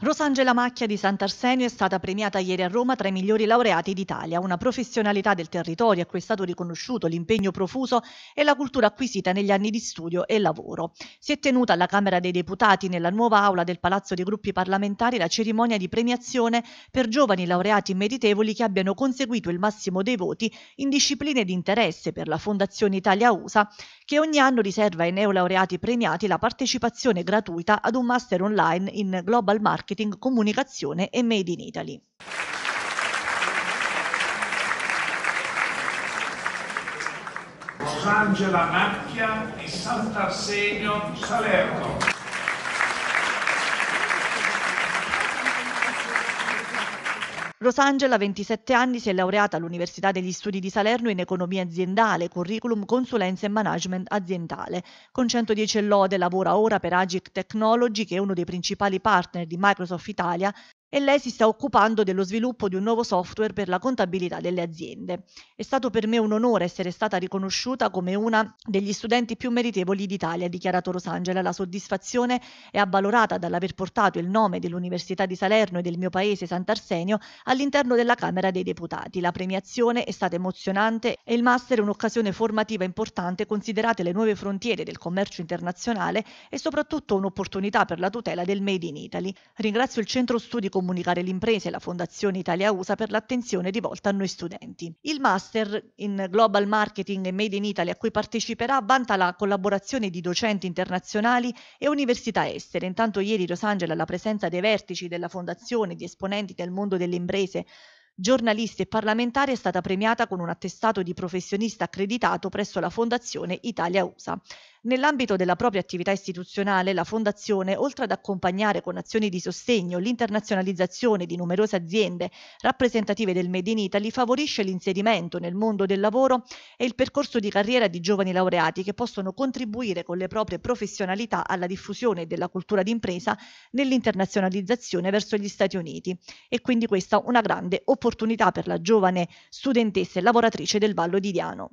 Rosangela Macchia di Sant'Arsenio è stata premiata ieri a Roma tra i migliori laureati d'Italia. Una professionalità del territorio a cui è stato riconosciuto l'impegno profuso e la cultura acquisita negli anni di studio e lavoro. Si è tenuta alla Camera dei Deputati, nella nuova aula del Palazzo dei Gruppi Parlamentari, la cerimonia di premiazione per giovani laureati meritevoli che abbiano conseguito il massimo dei voti in discipline di interesse per la Fondazione Italia USA, che ogni anno riserva ai neolaureati premiati la partecipazione gratuita ad un master online in Global Marketing marketing, comunicazione e made in Italy. Rosangela Macchia e Sant'Arsenio Salerno. Rosangela, 27 anni, si è laureata all'Università degli Studi di Salerno in economia aziendale, curriculum consulenza e management aziendale. Con 110 lode lavora ora per Agic Technology, che è uno dei principali partner di Microsoft Italia e lei si sta occupando dello sviluppo di un nuovo software per la contabilità delle aziende. È stato per me un onore essere stata riconosciuta come una degli studenti più meritevoli d'Italia, ha dichiarato Rosangela. La soddisfazione è avvalorata dall'aver portato il nome dell'Università di Salerno e del mio paese Sant'Arsenio all'interno della Camera dei Deputati. La premiazione è stata emozionante e il master è un'occasione formativa importante considerate le nuove frontiere del commercio internazionale e soprattutto un'opportunità per la tutela del Made in Italy. Ringrazio il Centro Studi comunicare le imprese e la Fondazione Italia USA per l'attenzione rivolta a noi studenti. Il Master in Global Marketing e Made in Italy a cui parteciperà vanta la collaborazione di docenti internazionali e università estere. Intanto ieri Rosangela alla presenza dei vertici della Fondazione, di esponenti del mondo delle imprese, giornalisti e parlamentari è stata premiata con un attestato di professionista accreditato presso la Fondazione Italia USA. Nell'ambito della propria attività istituzionale, la Fondazione, oltre ad accompagnare con azioni di sostegno l'internazionalizzazione di numerose aziende rappresentative del Made in Italy, favorisce l'inserimento nel mondo del lavoro e il percorso di carriera di giovani laureati che possono contribuire con le proprie professionalità alla diffusione della cultura d'impresa nell'internazionalizzazione verso gli Stati Uniti. E quindi questa è una grande opportunità per la giovane studentessa e lavoratrice del Vallo di Diano.